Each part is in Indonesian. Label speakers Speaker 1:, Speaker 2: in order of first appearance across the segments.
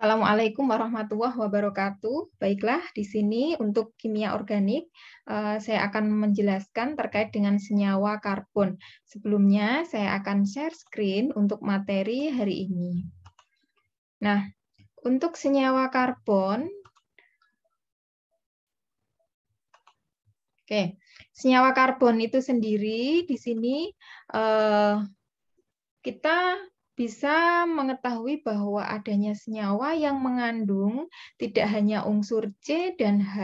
Speaker 1: Assalamualaikum warahmatullahi wabarakatuh. Baiklah, di sini untuk kimia organik, eh, saya akan menjelaskan terkait dengan senyawa karbon. Sebelumnya, saya akan share screen untuk materi hari ini. Nah, untuk senyawa karbon, oke, senyawa karbon itu sendiri di sini eh, kita bisa mengetahui bahwa adanya senyawa yang mengandung tidak hanya unsur C dan H,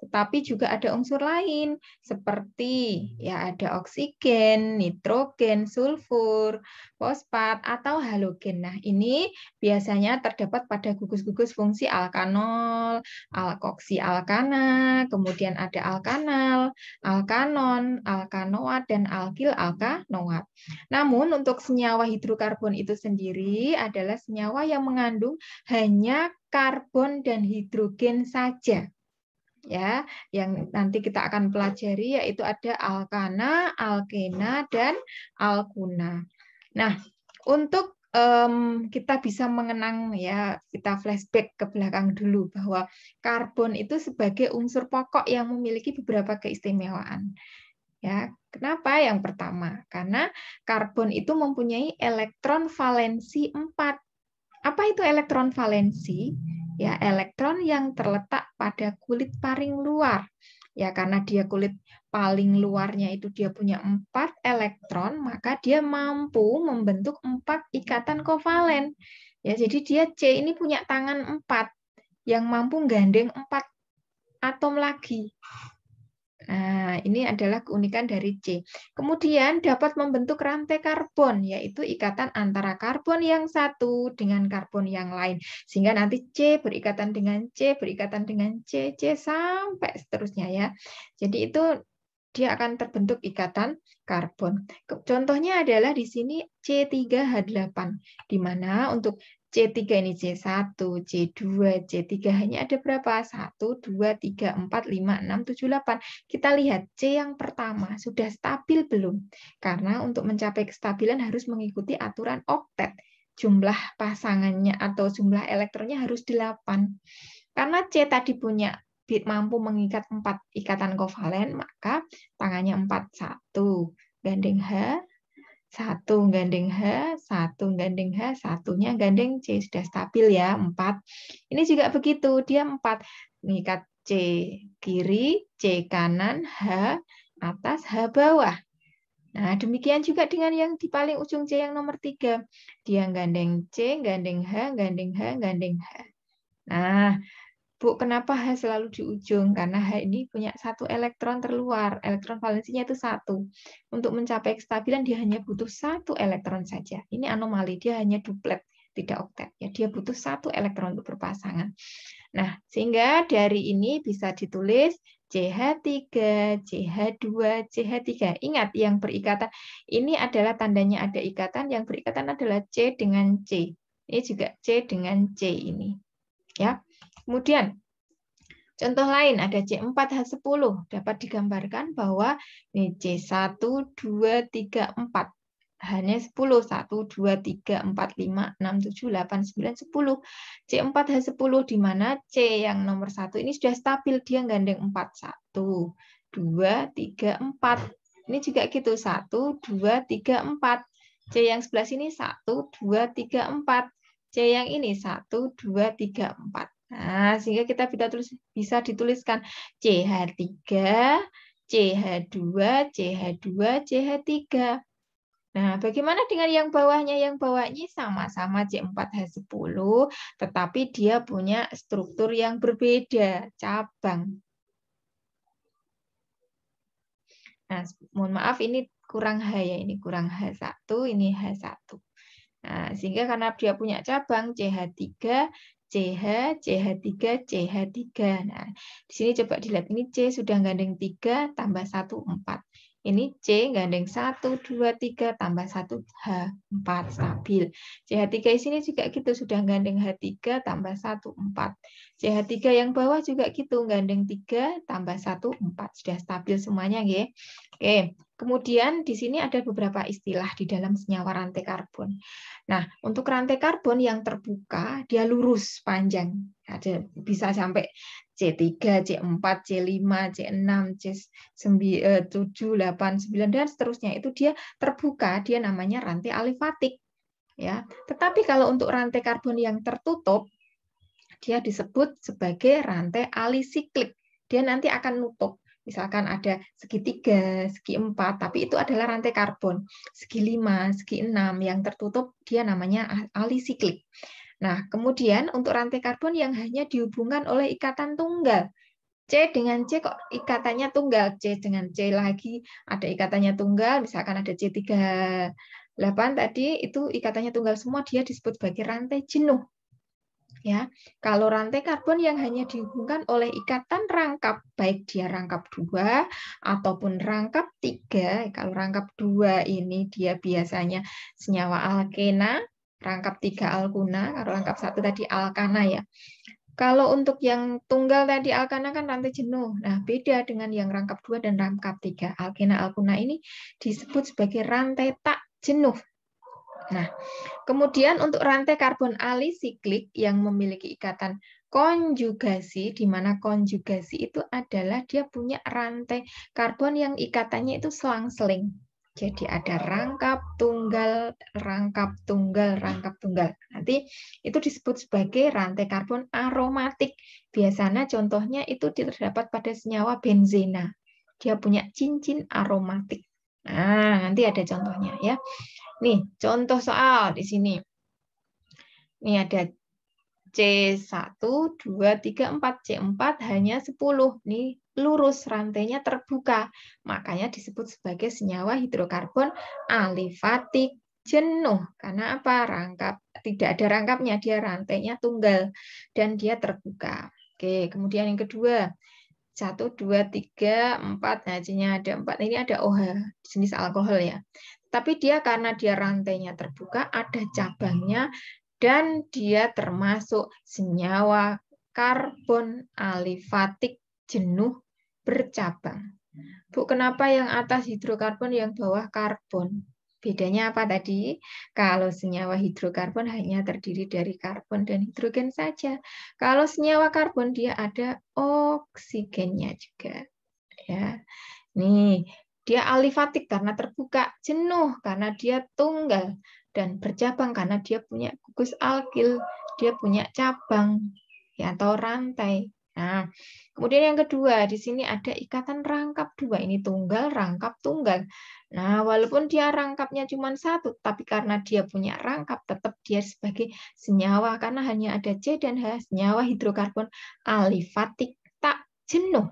Speaker 1: tetapi juga ada unsur lain seperti ya ada oksigen, nitrogen, sulfur, fosfat atau halogen. Nah, ini biasanya terdapat pada gugus-gugus fungsi alkanol, alkoksi alkana, kemudian ada alkanal, alkanon, alkanoat dan alkil alkanoat. Namun untuk senyawa hidrokarbon itu sendiri adalah senyawa yang mengandung hanya karbon dan hidrogen saja. Ya, yang nanti kita akan pelajari yaitu ada alkana, alkena dan alkuna. Nah, untuk um, kita bisa mengenang ya kita flashback ke belakang dulu bahwa karbon itu sebagai unsur pokok yang memiliki beberapa keistimewaan. Ya, kenapa? Yang pertama, karena karbon itu mempunyai elektron valensi 4. Apa itu elektron valensi? Ya, elektron yang terletak pada kulit paling luar. Ya, karena dia kulit paling luarnya itu dia punya 4 elektron, maka dia mampu membentuk 4 ikatan kovalen. Ya, jadi dia C ini punya tangan 4 yang mampu gandeng 4 atom lagi. Nah, ini adalah keunikan dari C. Kemudian dapat membentuk rantai karbon, yaitu ikatan antara karbon yang satu dengan karbon yang lain. Sehingga nanti C berikatan dengan C, berikatan dengan C, C sampai seterusnya ya. Jadi itu dia akan terbentuk ikatan karbon. Contohnya adalah di sini C3H8, di mana untuk C3 ini C1, C2, C3 hanya ada berapa? 1, 2, 3, 4, 5, 6, 7, 8. Kita lihat C yang pertama sudah stabil belum? Karena untuk mencapai kestabilan harus mengikuti aturan oktet. Jumlah pasangannya atau jumlah elektronnya harus 8. Karena C tadi punya mampu mengikat 4 ikatan kovalen, maka tangannya 4, 1. Gandeng H, satu gandeng H, satu gandeng H, satunya gandeng C. Sudah stabil ya, empat Ini juga begitu, dia empat Mengikat C kiri, C kanan, H atas, H bawah. Nah, demikian juga dengan yang di paling ujung C yang nomor tiga Dia gandeng C, gandeng H, gandeng H, gandeng H. Nah, Bu, kenapa H selalu di ujung? Karena H ini punya satu elektron terluar. Elektron valensinya itu satu. Untuk mencapai kestabilan, dia hanya butuh satu elektron saja. Ini anomali, dia hanya duplet, tidak oktet. Ya, dia butuh satu elektron untuk berpasangan. Nah, sehingga dari ini bisa ditulis CH3, CH2, CH3. Ingat yang berikatan. Ini adalah tandanya ada ikatan. Yang berikatan adalah C dengan C. Ini juga C dengan C ini. Ya, Kemudian contoh lain ada C4 H10 dapat digambarkan bahwa ini C1 2 3 4 hanya 10, 1, 2, 3, 4, 5, 6, 7, 8, 9, 10. C4, H10, di mana C yang nomor 1 ini sudah stabil, dia gandeng 4, 1, 2, 3, 4. Ini juga gitu, 1, 2, 3, 4. C yang sebelah sini 1, 2, 3, 4. C yang ini 1, 2, 3, 4. Nah, sehingga kita bisa, tulis, bisa dituliskan CH3, CH2, CH2, CH3. Nah, bagaimana dengan yang bawahnya? Yang bawahnya sama-sama C4H10, tetapi dia punya struktur yang berbeda, cabang. Nah, mohon maaf ini kurang H ya, ini kurang H1, ini H1. Nah, sehingga karena dia punya cabang CH3, CH, CH3, CH3. Nah, di sini coba dilihat ini C sudah gandeng 3 tambah 1 4. Ini C gandeng 1 2 3 tambah 1 H4 stabil. CH3 di sini juga gitu sudah gandeng H3 tambah 1 4. CH3 yang bawah juga gitu gandeng 3 tambah 1 4 sudah stabil semuanya ya. Oke. Kemudian di sini ada beberapa istilah di dalam senyawa rantai karbon. Nah, untuk rantai karbon yang terbuka, dia lurus panjang. Ada bisa sampai C3, C4, C5, C6, C7, 8, 9 dan seterusnya. Itu dia terbuka, dia namanya rantai alifatik. Ya. Tetapi kalau untuk rantai karbon yang tertutup, dia disebut sebagai rantai alisiklik. Dia nanti akan nutup. Misalkan ada segitiga, segi empat, tapi itu adalah rantai karbon. Segi lima, segi enam yang tertutup dia namanya alisiklik. Nah, kemudian untuk rantai karbon yang hanya dihubungkan oleh ikatan tunggal, C dengan C kok ikatannya tunggal, C dengan C lagi ada ikatannya tunggal, misalkan ada C38 tadi itu ikatannya tunggal semua dia disebut sebagai rantai jenuh. Ya, kalau rantai karbon yang hanya dihubungkan oleh ikatan rangkap, baik dia rangkap dua ataupun rangkap tiga. Kalau rangkap dua ini dia biasanya senyawa alkena, rangkap tiga alkuna, kalau rangkap satu tadi alkana ya. Kalau untuk yang tunggal tadi alkana kan rantai jenuh. Nah, beda dengan yang rangkap dua dan rangkap tiga. Alkena alkuna ini disebut sebagai rantai tak jenuh Nah, kemudian untuk rantai karbon alisiklik yang memiliki ikatan konjugasi, di mana konjugasi itu adalah dia punya rantai karbon yang ikatannya itu selang-seling. Jadi ada rangkap tunggal, rangkap tunggal, rangkap tunggal. Nanti itu disebut sebagai rantai karbon aromatik. Biasanya contohnya itu terdapat pada senyawa benzena. Dia punya cincin aromatik. Nah, nanti ada contohnya ya. Nih, contoh soal di sini. Nih ada C1, 2, 3, 4. C4 hanya 10. Nih, lurus, rantainya terbuka. Makanya disebut sebagai senyawa hidrokarbon alifatik jenuh. Karena apa? Rangkap tidak ada rangkapnya, dia rantainya tunggal dan dia terbuka. Oke, kemudian yang kedua, 1, 2, 3, 4. Nah, jadinya ada empat. Nah, ini ada OH, jenis alkohol ya. Tapi dia karena dia rantainya terbuka, ada cabangnya, dan dia termasuk senyawa karbon alifatik jenuh bercabang. Bu, kenapa yang atas hidrokarbon, yang bawah karbon? Bedanya apa tadi? Kalau senyawa hidrokarbon hanya terdiri dari karbon dan hidrogen saja. Kalau senyawa karbon dia ada oksigennya juga. Ya. Nih, dia alifatik karena terbuka, jenuh karena dia tunggal dan bercabang karena dia punya gugus alkil, dia punya cabang ya atau rantai. Nah, kemudian yang kedua, di sini ada ikatan rangkap dua. Ini tunggal, rangkap, tunggal. Nah, walaupun dia rangkapnya cuma satu, tapi karena dia punya rangkap, tetap dia sebagai senyawa. Karena hanya ada C dan H, senyawa hidrokarbon alifatik tak jenuh.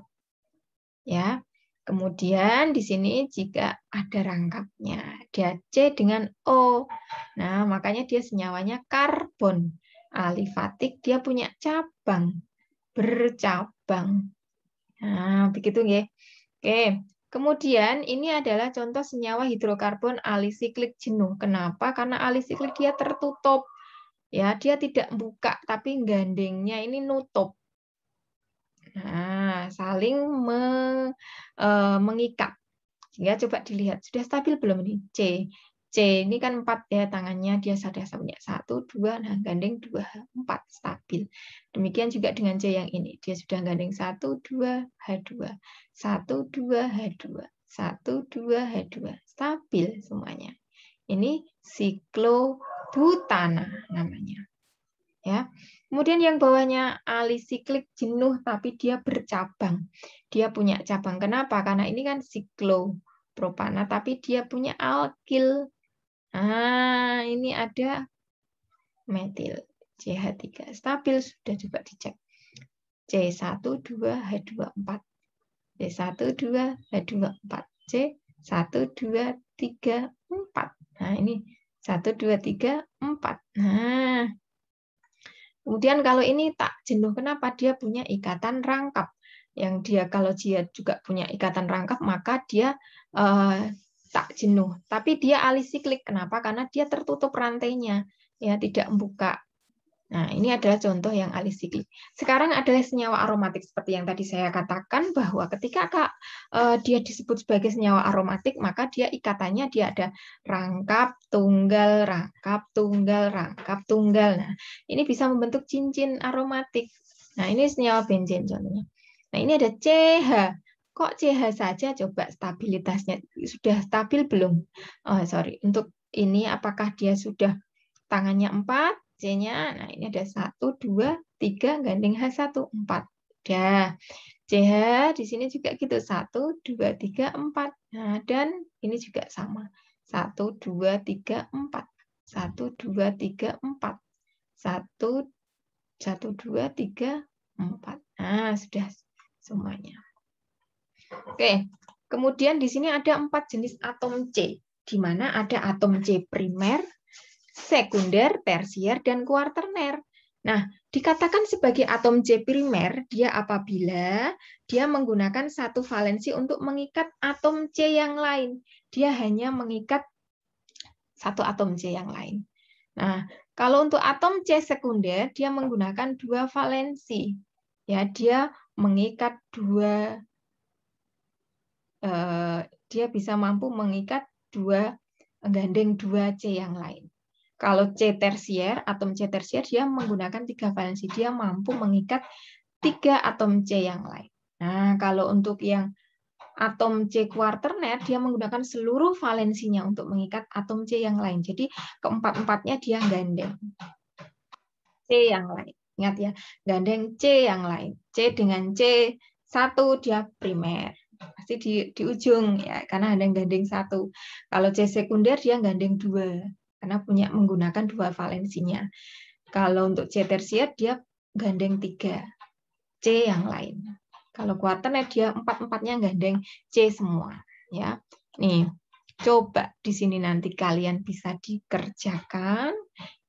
Speaker 1: Ya, Kemudian di sini jika ada rangkapnya, dia C dengan O. Nah, makanya dia senyawanya karbon. Alifatik dia punya cabang bercabang. Nah, begitu ya. Oke. Kemudian ini adalah contoh senyawa hidrokarbon alisiklik jenuh. Kenapa? Karena alisiklik dia tertutup. Ya, dia tidak buka tapi gandengnya ini nutup. Nah, saling me, e, mengikat. Ya, coba dilihat. Sudah stabil belum ini? C. C ini kan empat ya tangannya dia sadar punya satu dua nah gandeng dua empat stabil. Demikian juga dengan C yang ini. Dia sudah gandeng satu dua H2. satu dua H2. satu dua H2. Stabil semuanya. Ini siklobutana namanya. Ya. Kemudian yang bawahnya alisiklik jenuh tapi dia bercabang. Dia punya cabang. Kenapa? Karena ini kan siklo propana tapi dia punya alkil Ah, ini ada metil CH3. Stabil sudah coba dicek. C12H24. C12H24. C1234. Nah, ini 1234. Nah. Kemudian kalau ini tak jenuh kenapa dia punya ikatan rangkap. Yang dia kalau dia juga punya ikatan rangkap maka dia uh, tak jenuh. Tapi dia alisiklik. Kenapa? Karena dia tertutup rantainya, ya tidak membuka. Nah, ini adalah contoh yang alisiklik. Sekarang adalah senyawa aromatik seperti yang tadi saya katakan bahwa ketika kak, eh, dia disebut sebagai senyawa aromatik, maka dia ikatannya dia ada rangkap tunggal, rangkap tunggal, rangkap tunggal. Nah, ini bisa membentuk cincin aromatik. Nah, ini senyawa benzen contohnya. Nah, ini ada CH. Kok CH saja coba stabilitasnya sudah stabil belum? Oh, sorry. Untuk ini apakah dia sudah tangannya empat C-nya, nah ini ada satu dua tiga gandeng H1, 4. Dah. CH di sini juga gitu, satu dua tiga empat Nah, dan ini juga sama. satu dua tiga empat satu dua tiga empat satu satu dua tiga empat Nah, sudah semuanya. Oke, kemudian di sini ada empat jenis atom C, di mana ada atom C primer, sekunder, tersier, dan kuarterner. Nah, dikatakan sebagai atom C primer, dia apabila dia menggunakan satu valensi untuk mengikat atom C yang lain. Dia hanya mengikat satu atom C yang lain. Nah, kalau untuk atom C sekunder, dia menggunakan dua valensi. Ya, dia mengikat dua Eh, dia bisa mampu mengikat dua gandeng dua c yang lain. Kalau C tersier, atom C tersier dia menggunakan tiga valensi, dia mampu mengikat tiga atom C yang lain. Nah, kalau untuk yang atom C quaternet, dia menggunakan seluruh valensinya untuk mengikat atom C yang lain. Jadi keempat-empatnya dia gandeng. C yang lain. Ingat ya, gandeng C yang lain. C dengan C, satu dia primer pasti di di ujung ya karena ada yang gandeng satu. Kalau C sekunder dia gandeng dua karena punya menggunakan dua valensinya. Kalau untuk C tersier dia gandeng tiga C yang lain. Kalau kuaternya dia empat-empatnya gandeng C semua ya. Nih, coba di sini nanti kalian bisa dikerjakan,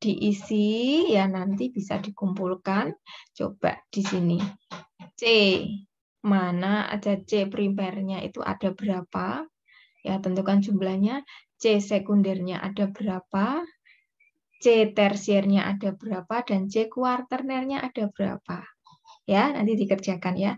Speaker 1: diisi ya nanti bisa dikumpulkan. Coba di sini C mana ada C primernya itu ada berapa, ya tentukan jumlahnya, C sekundernya ada berapa, C tersiernya ada berapa, dan C kuarternernya ada berapa. Ya, nanti dikerjakan ya.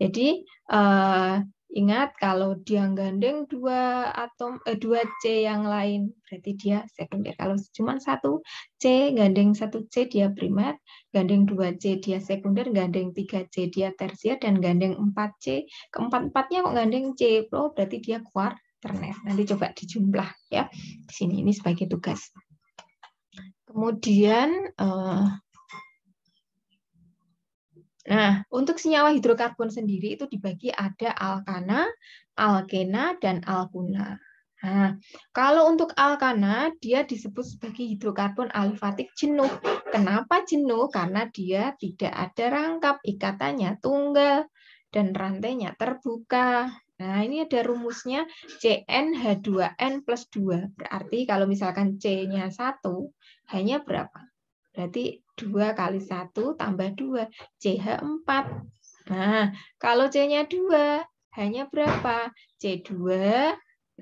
Speaker 1: Jadi, eh, Ingat kalau dia gandeng dua atom eh, dua C yang lain berarti dia sekunder. Kalau cuma satu C gandeng satu C dia primer, gandeng dua C dia sekunder, gandeng tiga C dia tersier dan gandeng empat C keempat empatnya kok gandeng C pro berarti dia kuarterner. Nanti coba dijumlah ya di sini ini sebagai tugas. Kemudian eh, Nah, hmm. untuk senyawa hidrokarbon sendiri itu dibagi ada alkana, alkena, dan alkuna. Nah, kalau untuk alkana, dia disebut sebagai hidrokarbon alifatik jenuh. Kenapa jenuh? Karena dia tidak ada rangkap, ikatannya tunggal, dan rantainya terbuka. Nah, ini ada rumusnya CnH2n plus 2. Berarti kalau misalkan C-nya 1, hanya berapa? Berarti 2 kali 1 tambah 2, CH 4. Nah, kalau C-nya 2, hanya berapa? C2,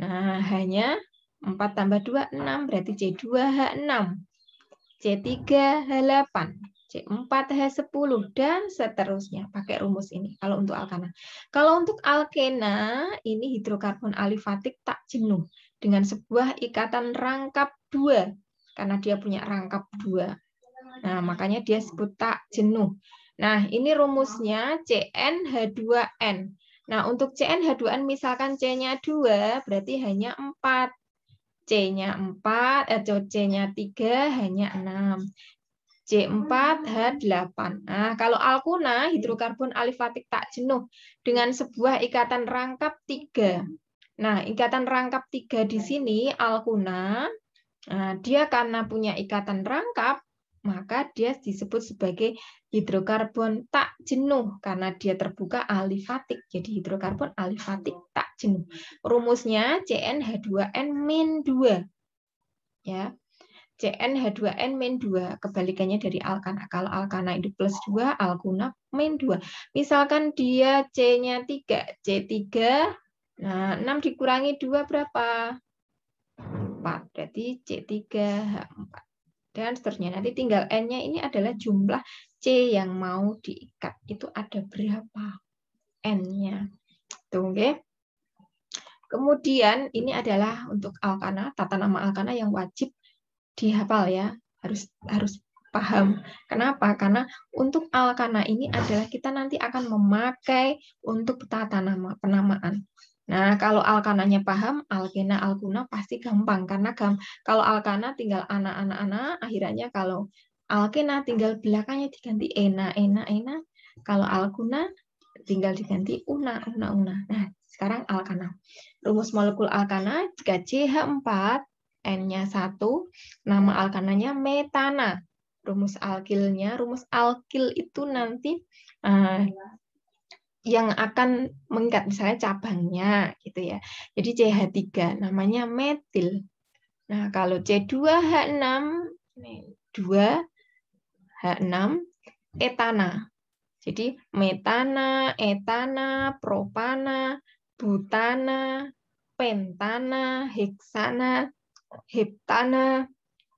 Speaker 1: nah hanya 4 tambah 2, 6, berarti C2 H6. C3 H8, C4 H10, dan seterusnya. Pakai rumus ini kalau untuk alkana. Kalau untuk alkena, ini hidrokarbon alifatik tak jenuh dengan sebuah ikatan rangkap 2, karena dia punya rangkap 2. Nah, makanya dia sebut tak jenuh. Nah, ini rumusnya CnH2n. Nah, untuk CnH2n misalkan C-nya 2, berarti hanya 4. C-nya 4, eh, C-nya 3, hanya 6. C4H8. Nah, kalau alkuna, hidrokarbon alifatik tak jenuh dengan sebuah ikatan rangkap 3. Nah, ikatan rangkap 3 di sini alkuna, nah, dia karena punya ikatan rangkap, maka dia disebut sebagai hidrokarbon tak jenuh karena dia terbuka alifatik. Jadi hidrokarbon alifatik iya. tak jenuh. Rumusnya CnH2n 2. Ya. CnH2n 2, kebalikannya dari alkana. Kalau alkana itu plus 2, alkuna min 2. Misalkan dia C-nya 3, C3, nah 6 dikurangi 2 berapa? 4, berarti C3H4 dan seterusnya. Nanti tinggal n-nya ini adalah jumlah c yang mau diikat. Itu ada berapa n-nya. Tuh, okay. Kemudian ini adalah untuk alkana, tata nama alkana yang wajib dihafal ya. Harus harus paham. Kenapa? Karena untuk alkana ini adalah kita nanti akan memakai untuk tata nama penamaan. Nah, kalau alkananya paham, alkena alkuna pasti gampang karena gam, kalau alkana tinggal anak anak ana akhirnya kalau alkena tinggal belakangnya diganti ena, ena, ena. Kalau alkuna tinggal diganti una, una, una. Nah, sekarang alkana. Rumus molekul alkana jika CH4 N-nya 1, nama alkananya metana. Rumus alkilnya, rumus alkil itu nanti uh, yang akan mengikat misalnya cabangnya gitu ya. Jadi CH3 namanya metil. Nah, kalau C2H6 2 H6 etana. Jadi metana, etana, propana, butana, pentana, heksana, heptana,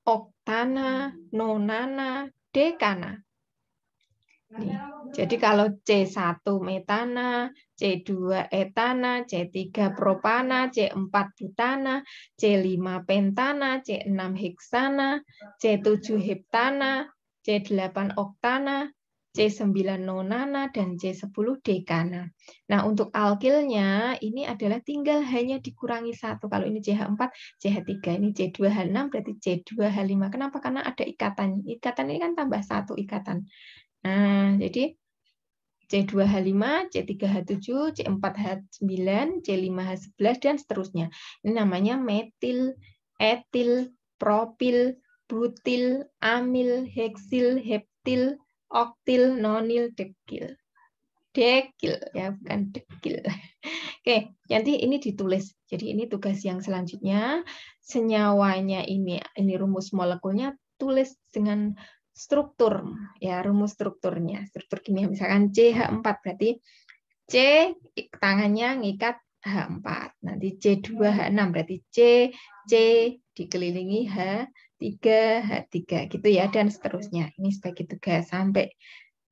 Speaker 1: oktana, nonana, dekana. Nih. Jadi kalau C1 metana, C2 etana, C3 propana, C4 butana, C5 pentana, C6 heksana, C7 heptana, C8 oktana, C9 nonana, dan C10 dekana. Nah, untuk alkilnya ini adalah tinggal hanya dikurangi satu. Kalau ini CH4, CH3, ini C2H6, berarti C2H5. Kenapa? Karena ada ikatan. Ikatan ini kan tambah satu ikatan. Nah, jadi C2H5, C3H7, C4H9, C5H11 dan seterusnya. Ini namanya metil, etil, propil, butil, amil, heksil, heptil, oktil, nonil, dekil. Dekil ya, bukan dekil. Oke, nanti ini ditulis. Jadi ini tugas yang selanjutnya. Senyawanya ini, ini rumus molekulnya tulis dengan struktur ya rumus strukturnya struktur kimia misalkan CH4 berarti C tangannya ngikat H4 nanti C2 H6 berarti C C dikelilingi H3 H3 gitu ya dan seterusnya ini sebagai tugas sampai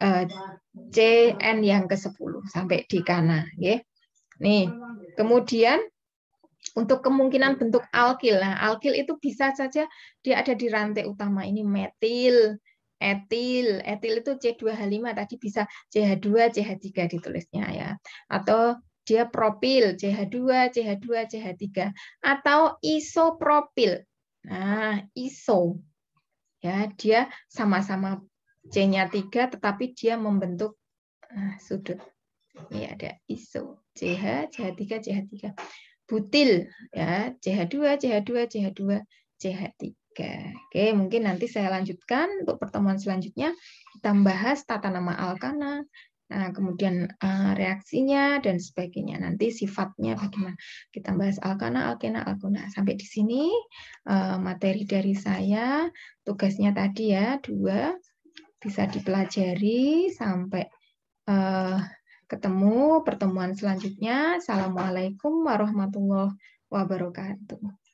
Speaker 1: uh, eh, CN yang ke-10 sampai di nggih ya nih kemudian untuk kemungkinan bentuk alkil. Nah, alkil itu bisa saja dia ada di rantai utama ini metil, etil. Etil itu C2H5 tadi bisa CH2, CH3 ditulisnya ya. Atau dia propil CH2, CH2, CH3 atau isopropil. Nah, iso ya dia sama-sama C-nya 3 tetapi dia membentuk nah, sudut. Ini ada iso CH, CH3, CH3. Butil ya CH2, CH2, CH2, CH3. Oke, mungkin nanti saya lanjutkan untuk pertemuan selanjutnya kita membahas tata nama alkana, nah kemudian uh, reaksinya dan sebagainya. Nanti sifatnya bagaimana kita bahas alkana, alkena, alkuna. Sampai di sini uh, materi dari saya. Tugasnya tadi ya dua bisa dipelajari sampai uh, ketemu pertemuan selanjutnya. Assalamualaikum warahmatullahi wabarakatuh.